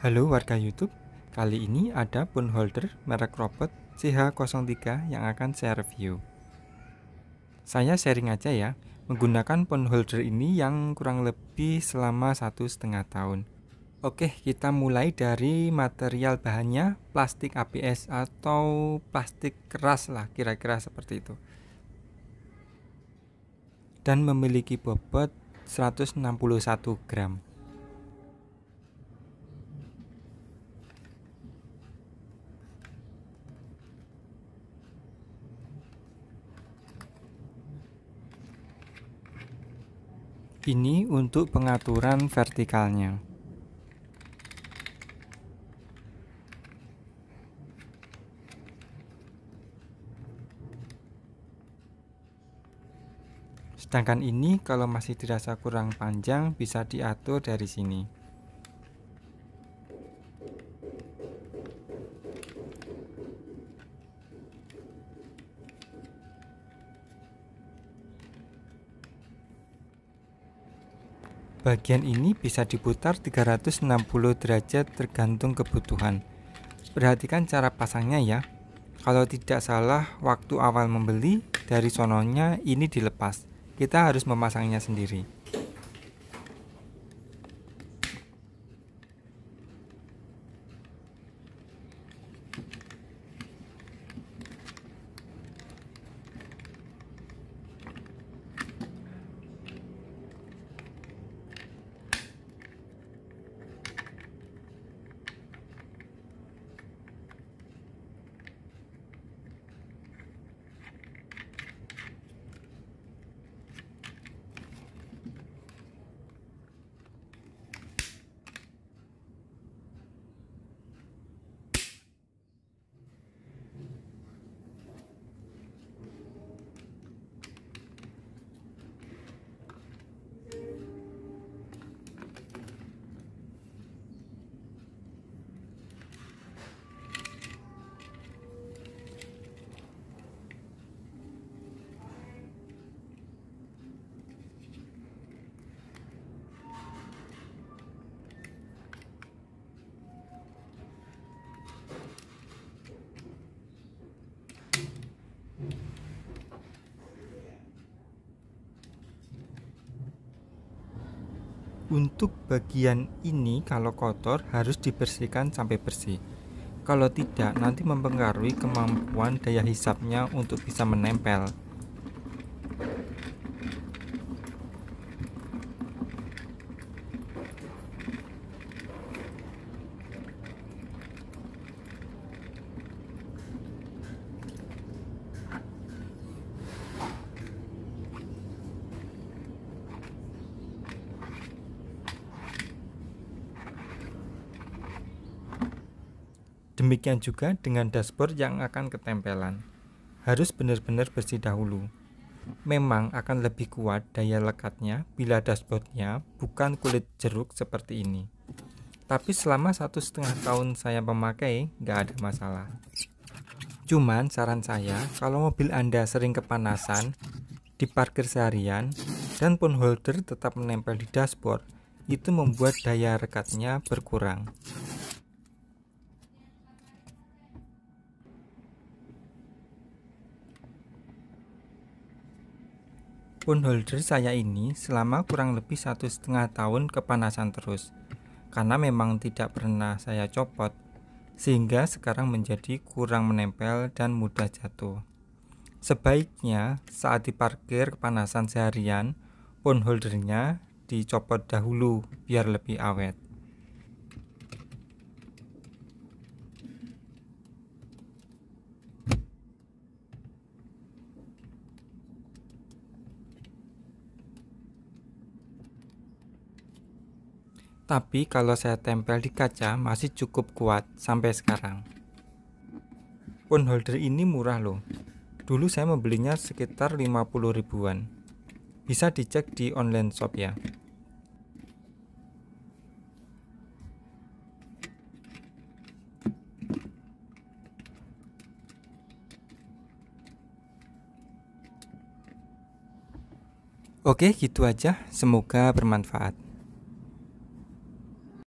Halo warga YouTube, kali ini ada phone holder merek robot CH03 yang akan saya review. Saya sharing aja ya, menggunakan phone holder ini yang kurang lebih selama satu setengah tahun. Oke, kita mulai dari material bahannya plastik ABS atau plastik keras lah, kira-kira seperti itu. Dan memiliki bobot 161 gram. ini untuk pengaturan vertikalnya. Sedangkan ini kalau masih dirasa kurang panjang bisa diatur dari sini. Bagian ini bisa diputar 360 derajat tergantung kebutuhan. Perhatikan cara pasangnya ya. Kalau tidak salah, waktu awal membeli dari sononya ini dilepas. Kita harus memasangnya sendiri. Untuk bagian ini kalau kotor harus dibersihkan sampai bersih. Kalau tidak nanti mempengaruhi kemampuan daya hisapnya untuk bisa menempel. Demikian juga dengan dashboard yang akan ketempelan. Harus benar-benar bersih dahulu. Memang akan lebih kuat daya lekatnya bila dashboardnya bukan kulit jeruk seperti ini. Tapi selama satu setengah tahun saya memakai, nggak ada masalah. Cuman saran saya, kalau mobil Anda sering kepanasan, di parkir seharian, dan pun holder tetap menempel di dashboard, itu membuat daya rekatnya berkurang. Phone holder saya ini selama kurang lebih satu setengah tahun kepanasan terus karena memang tidak pernah saya copot sehingga sekarang menjadi kurang menempel dan mudah jatuh. Sebaiknya saat diparkir kepanasan seharian, phone holdernya dicopot dahulu biar lebih awet. Tapi kalau saya tempel di kaca masih cukup kuat sampai sekarang. Phone holder ini murah loh. Dulu saya membelinya sekitar 50 ribuan. Bisa dicek di online shop ya. Oke, gitu aja. Semoga bermanfaat.